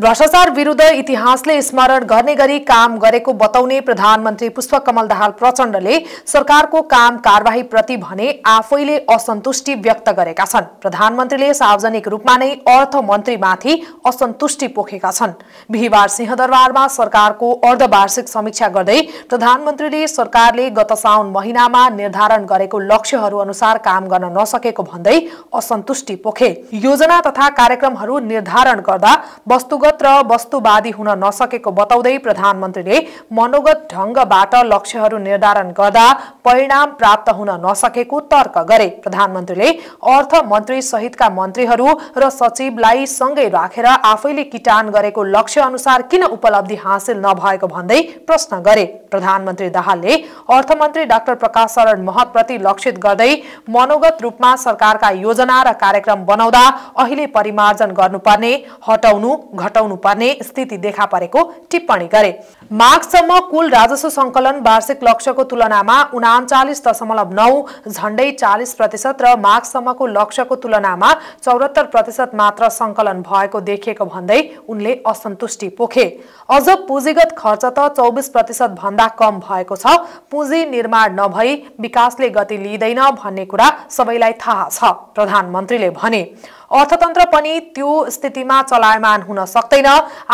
भ्रष्टाचार विरुद्ध इतिहासले स्मरण गर्ने गरी काम गरेको बताउने प्रधानमन्त्री पुष्पकमल दाहाल प्रचण्डले सरकारको काम प्रति भने आफैले असन्तुष्टि व्यक्त गरेका छन् प्रधानमन्त्रीले सार्वजनिक रूपमा नै अर्थमन्त्रीमाथि असन्तुष्टि पोखेका छन् बिहिबार सिंहदरबारमा सरकारको अर्धवार्षिक समीक्षा गर्दै प्रधानमन्त्रीले सरकारले गत साउन महिनामा निर्धारण गरेको लक्ष्यहरू अनुसार काम गर्न नसकेको भन्दै असन्तुष्टि पोखे योजना तथा कार्यक्रमहरू निर्धारण गर्दा वस्तुगत मनोगत र वस्तुवादी हुन नसकेको बताउँदै प्रधानमन्त्रीले मनोगत ढङ्गबाट लक्ष्यहरू निर्धारण गर्दा परिणाम प्राप्त हुन नसकेको तर्क गरे प्रधानमन्त्रीले अर्थ मन्त्री सहितका मन्त्रीहरू र सचिवलाई सँगै राखेर आफैले किटान गरेको लक्ष्य अनुसार किन उपलब्धि हासिल नभएको भन्दै प्रश्न गरे प्रधानमन्त्री दाहालले अर्थमन्त्री डाक्टर प्रकाश शरण महतप्रति लक्षित गर्दै मनोगत रूपमा सरकारका योजना र कार्यक्रम बनाउँदा अहिले परिमार्जन गर्नुपर्ने हटाउनु पर्ने स्थिति देखा परेको टिप्पणी गरे मार्क्ससम्म कुल राजस्व सङ्कलन वार्षिक लक्ष्यको तुलनामा उनाचालिस दशमलव नौ झण्डै चालिस प्रतिशत र मार्क्ससम्मको लक्ष्यको तुलनामा चौरात्तर प्रतिशत मात्र सङ्कलन भएको देखिएको भन्दै उनले असन्तुष्टि पोखे अझ पुँजीगत खर्च त चौबिस प्रतिशत भन्दा कम भएको छ पुँजी निर्माण नभई विकासले गति लिँदैन भन्ने कुरा सबैलाई थाहा छ प्रधानमन्त्रीले भने अर्थतन्त्र पनि त्यो स्थितिमा चलायमान हुन सक्छ सक्दैन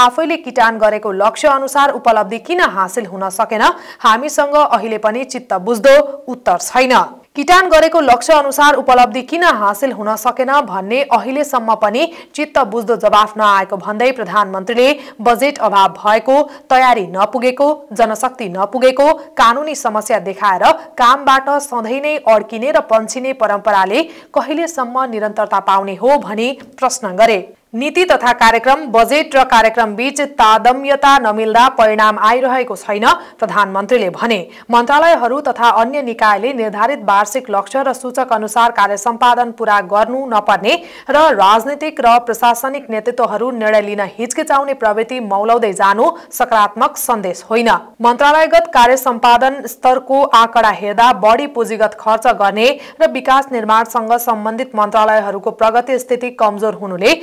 आफैले किटान गरेको लक्ष्य अनुसार उपलब्धि किन हासिल हुन सकेन हामीसँग अहिले पनि चित्त बुझ्दो उत्तर छैन किटान गरेको लक्ष्य अनुसार उपलब्धि किन हासिल हुन सकेन भन्ने अहिलेसम्म पनि चित्त बुझ्दो जवाफ नआएको भन्दै प्रधानमन्त्रीले बजेट अभाव भएको तयारी नपुगेको जनशक्ति नपुगेको कानुनी समस्या देखाएर कामबाट सधैँ नै अड्किने र पन्छिने परम्पराले कहिलेसम्म निरन्तरता पाउने हो भनी प्रश्न गरे नीति तथा कार्यक्रम बजेट र कार्यक्रम बीच तादम्यता नमिल्दा परिणाम आइरहेको छैन प्रधानमन्त्रीले भने मन्त्रालयहरू तथा अन्य निकायले निर्धारित वार्षिक लक्ष्य र सूचक अनुसार कार्य सम्पादन पूरा गर्नु नपर्ने र राजनीतिक र प्रशासनिक नेतृत्वहरू निर्णय लिन हिचकिचाउने प्रवृत्ति मौलाउँदै जानु सकारात्मक सन्देश होइन मन्त्रालयगत कार्य सम्पादन स्तरको आँकडा हेर्दा बढी पुँजीगत खर्च गर्ने र विकास निर्माणसँग सम्बन्धित मन्त्रालयहरूको प्रगति स्थिति कमजोर हुनुले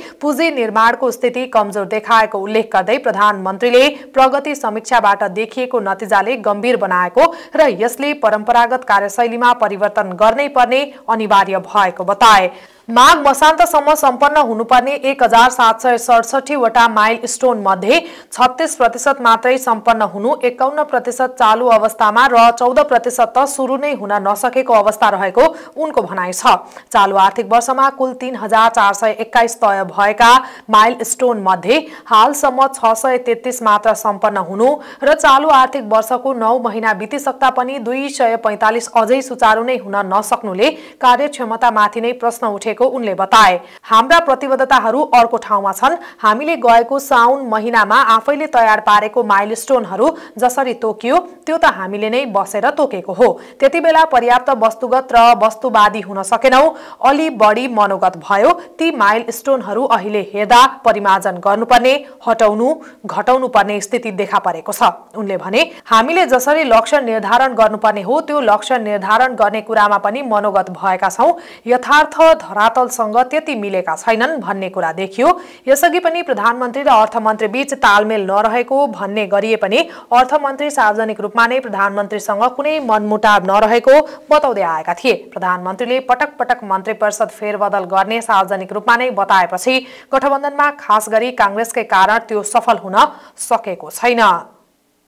पुँजी निर्माणको स्थिति कमजोर देखाएको उल्लेख गर्दै प्रधानमन्त्रीले प्रगति समीक्षाबाट देखिएको नतिजाले गम्भीर बनाएको र यसले परम्परागत कार्यशैलीमा परिवर्तन गर्नै पर्ने अनिवार्य भएको बताए माघ वसान्तसम्म सम्पन्न हुनुपर्ने एक हजार सात सय सडसठीवटा माइल स्टोन मध्ये छत्तिस प्रतिशत मात्रै सम्पन्न हुनु एकाउन्न प्रतिशत चालु अवस्थामा र चौध प्रतिशत त सुरु नै हुन नसकेको अवस्था रहेको उनको भनाइ छ चालु आर्थिक वर्षमा कुल तीन हजार चार सय एक्काइस तय भएका माइल स्टोन मध्ये हालसम्म छ सय तेत्तिस मात्र सम्पन्न हुनु र चालु आर्थिक वर्षको नौ महिना बितिसक्दा पनि दुई सय पैँतालिस अझै सुचारू नै हुन नसक्नुले कार्यक्षमतामाथि नै प्रश्न उठे उठेको उनले बताए हाम्रा प्रतिबद्धताहरू अर्को ठाउँमा छन् हामीले गएको साउन महिनामा आफैले तयार पारेको स्टोनहरू जसरी तोकियो त्यो त हामीले नै बसेर तोकेको हो त्यति पर्याप्त वस्तुगत र वस्तुवादी हुन सकेनौ अलि बढी मनोगत भयो ती स्टोनहरू अहिले हेर्दा परिमार्जन गर्नुपर्ने हटाउनु घटाउनु पर्ने स्थिति देखा परेको छ उनले भने हामीले जसरी लक्ष्य निर्धारण गर्नुपर्ने हो त्यो लक्ष्य निर्धारण गर्ने कुरामा पनि मनोगत भएका छौँ यथार्थ धरा धरातलसँग त्यति मिलेका छैनन् भन्ने कुरा देखियो यसअघि पनि प्रधानमन्त्री र अर्थमन्त्री बीच तालमेल नरहेको भन्ने गरिए पनि अर्थमन्त्री सार्वजनिक रूपमा नै प्रधानमन्त्रीसँग कुनै मनमुटाव नरहेको बताउँदै आएका थिए प्रधानमन्त्रीले पटक पटक मन्त्री परिषद फेरबदल गर्ने सार्वजनिक रूपमा नै बताएपछि गठबन्धनमा खास गरी काङ्ग्रेसकै कारण त्यो सफल हुन सकेको छैन